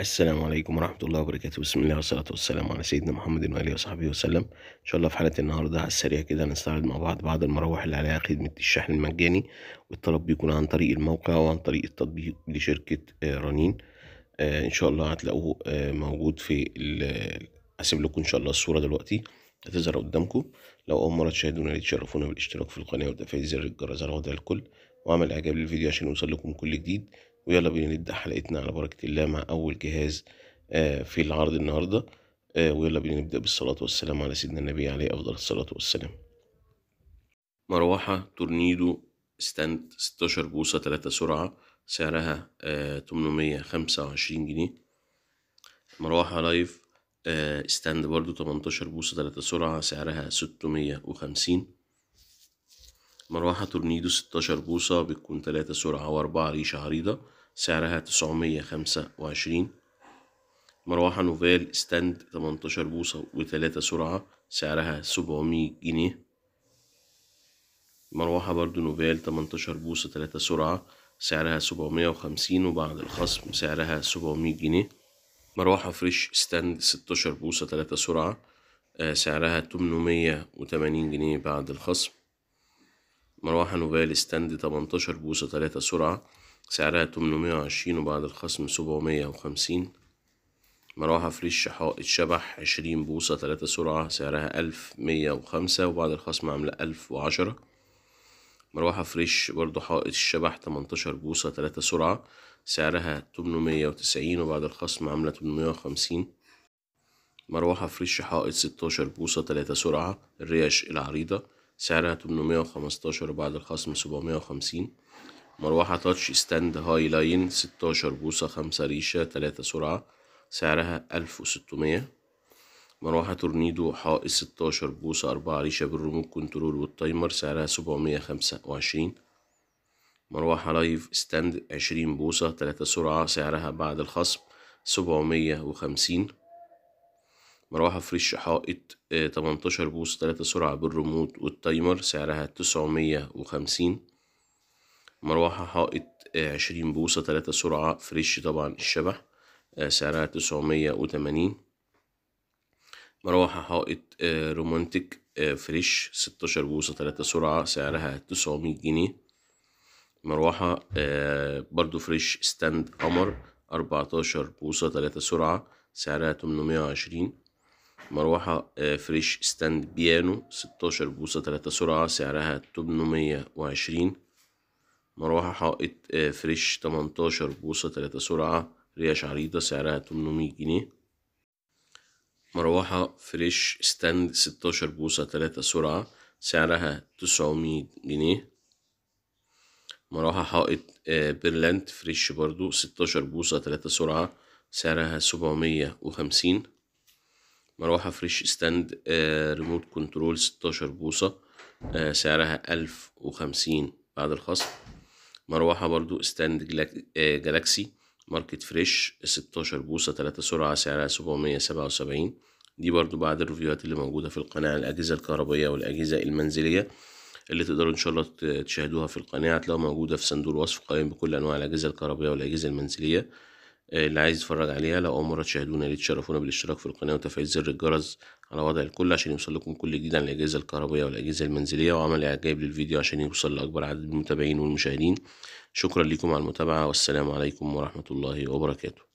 السلام عليكم ورحمة الله وبركاته بسم الله والصلاة والسلام على سيدنا محمد وآله وصحبه وسلم إن شاء الله في حلقة النهاردة على السريع كده هنستعرض مع بعض بعض المراوح اللي عليها خدمة الشحن المجاني والطلب بيكون عن طريق الموقع وعن طريق التطبيق لشركة آه، رنين آه، إن شاء الله هتلاقوه آه، موجود في هسيب لكم إن شاء الله الصورة دلوقتي هتظهر قدامكم لو أول مرة تشاهدونا تشرفونا بالاشتراك في القناة وتفعيل زر الجرس على الكل وعمل إعجاب للفيديو عشان يوصل لكم كل جديد ويلا بينا نبدأ حلقتنا على بركة الله مع أول جهاز آه، في العرض النهاردة آه، ويلا بينا نبدأ بالصلاة والسلام على سيدنا النبي عليه أفضل الصلاة والسلام مروحة تورنيدو ستاند 16 بوصة 3 سرعة سعرها 825 آه، جنيه مروحة لايف ستاند برضو 18 بوصة 3 سرعة سعرها 650 مروحة تورنيدو 16 بوصة بتكون 3 سرعة و4 ريشة عريضة سعرها تسعمية خمسة وعشرين مروحة نوفال ستاند تمنتاشر بوصة وتلاتة سرعة سعرها سبعمية جنيه مروحة برضو نوفال تمنتاشر بوصة تلاتة سرعة سعرها سبعمية وخمسين وبعد الخصم سعرها سبعمية جنيه مروحة فريش ستاند ستاشر بوصة تلاتة سرعة آه، سعرها تمنمية وتمانين جنيه بعد الخصم مروحة نوفال ستاند تمنتاشر بوصة تلاتة سرعة سعرها 820 وبعد الخصم 750 مروحة فريش حائط شبح 20 بوصة 3 سرعة سعرها 1105 وبعد الخصم عاملة 1010 مروحة فريش برضو حائط الشبح 18 بوصة 3 سرعة سعرها 890 وبعد الخصم عاملة 850 مروحة فريش حائط 16 بوصة 3 سرعة الريش العريضة سعرها 815 وبعد الخصم 750 مروحة تاتش ستاند هاي لاين ستاشر بوصة خمسة ريشة تلاتة سرعة سعرها ألف وستمية مروحة تورنيدو حائط ستاشر بوصة أربعة ريشة بالريموت كنترول والتايمر سعرها سبعمية خمسة وعشرين مروحة لايف ستاند عشرين بوصة تلاتة سرعة سعرها بعد الخصم سبعمية وخمسين مروحة فريش حائط آه، تمنتاشر بوصة تلاتة سرعة بالريموت والتايمر سعرها تسعمية وخمسين مروحة حائط آه، عشرين بوصة تلاتة سرعة فريش طبعا الشبح آه، سعرها تسعمية وتمانين مروحة حائط آه، رومانتك فريش ستاشر بوصة تلاتة سرعة سعرها تسعمية جنيه مروحة برضو فريش ستاند قمر أربعتاشر بوصة تلاتة سرعة سعرها تمنمية وعشرين مروحة فريش ستاند بيانو ستاشر بوصة تلاتة سرعة سعرها تمنمية وعشرين مروحة حائط آه، فريش تمنتاشر بوصة تلاتة سرعة ريش عريضة سعرها تمنمية جنيه مروحة فريش ستاند ستاشر بوصة تلاتة سرعة سعرها تسعمية جنيه مروحة حائط آه، بيرلاند فريش برضو ستاشر بوصة تلاتة سرعة سعرها سبعمية وخمسين مروحة فريش ستاند آه، ريموت كنترول ستاشر بوصة سعرها ألف وخمسين بعد الخصم مروحة برضو ستاند جالاكسي ماركت فريش 16 بوصة 3 سرعة سعرها 777 دي برضو بعد الريفيوهات اللي موجودة في القناة عن الأجهزة الكهربائية والأجهزة المنزلية اللي تقدروا إن شاء الله تشاهدوها في القناة هتلاقوها موجودة في صندوق الوصف قائم بكل أنواع الأجهزة الكهربائية والأجهزة المنزلية اللي عايز يتفرج عليها لو أول مرة تشاهدونا يا ريت تشرفونا بالاشتراك في القناة وتفعيل زر الجرس على وضع الكل عشان يوصلكم كل جديد عن الأجهزة الكهربائية والأجهزة المنزلية وعمل إعجاب للفيديو عشان يوصل لأكبر عدد من المتابعين والمشاهدين شكرا لكم على المتابعة والسلام عليكم ورحمة الله وبركاته